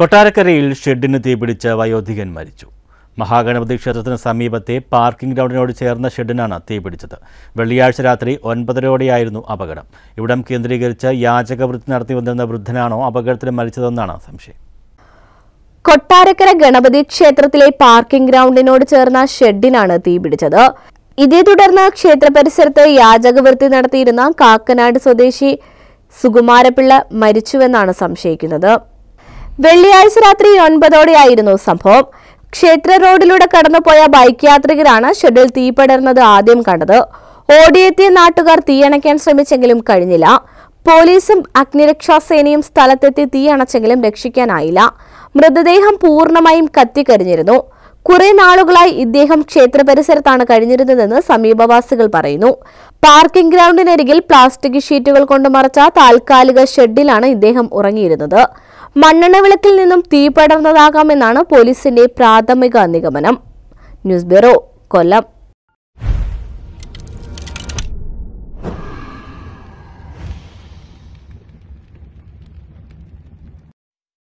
കൊട്ടാരക്കരയിൽ ഷെഡിന് തീപിടിച്ച വയോധികൻ മരിച്ചു മഹാഗണപതി ക്ഷേത്രത്തിന് സമീപത്തെ പാർക്കിംഗ് ഗ്രൗണ്ടിനോട് ചേർന്ന ഷെഡിനാണ് തീപിടിച്ചത് വെള്ളിയാഴ്ച രാത്രി ഒൻപതരയോടെയായിരുന്നു അപകടം ഇവിടം കേന്ദ്രീകരിച്ച് യാചകവൃത്തി നടത്തി വന്നിരുന്ന വൃദ്ധനാണോ അപകടത്തിൽ മരിച്ചതെന്നാണ് സംശയം കൊട്ടാരക്കര ഗണപതി ക്ഷേത്രത്തിലെ പാർക്കിംഗ് ഗ്രൗണ്ടിനോട് ചേർന്ന ഷെഡിനാണ് തീപിടിച്ചത് ഇതേ തുടർന്ന് ക്ഷേത്ര പരിസരത്ത് യാചകവൃത്തി നടത്തിയിരുന്ന കാക്കനാട് സ്വദേശി സുകുമാരപിള്ള മരിച്ചുവെന്നാണ് സംശയിക്കുന്നത് വെള്ളിയാഴ്ച രാത്രി ഒൻപതോടെയായിരുന്നു സംഭവം ക്ഷേത്ര റോഡിലൂടെ കടന്നുപോയ ബൈക്ക് യാത്രികരാണ് ഷെഡിൽ തീപടർന്നത് ആദ്യം കണ്ടത് ഓടിയെത്തിയ നാട്ടുകാർ തീയണയ്ക്കാൻ ശ്രമിച്ചെങ്കിലും കഴിഞ്ഞില്ല പോലീസും അഗ്നിരക്ഷാസേനയും സ്ഥലത്തെത്തി തീയണച്ചെങ്കിലും രക്ഷിക്കാനായില്ല മൃതദേഹം പൂർണ്ണമായും കത്തിക്കരിഞ്ഞിരുന്നു കുറെ നാളുകളായി ഇദ്ദേഹം ക്ഷേത്ര പരിസരത്താണ് കഴിഞ്ഞിരുന്നതെന്ന് സമീപവാസികൾ പറയുന്നു പാർക്കിംഗ് ഗ്രൗണ്ടിനരികിൽ പ്ലാസ്റ്റിക് ഷീറ്റുകൾ കൊണ്ട് മറച്ച താൽക്കാലിക ഷെഡിലാണ് ഇദ്ദേഹം ഉറങ്ങിയിരുന്നത് മണ്ണെണ്ണവിളക്കിൽ നിന്നും തീ പടർന്നതാകാമെന്നാണ് പോലീസിന്റെ പ്രാഥമിക നിഗമനം ന്യൂസ് ബ്യൂറോ കൊല്ലം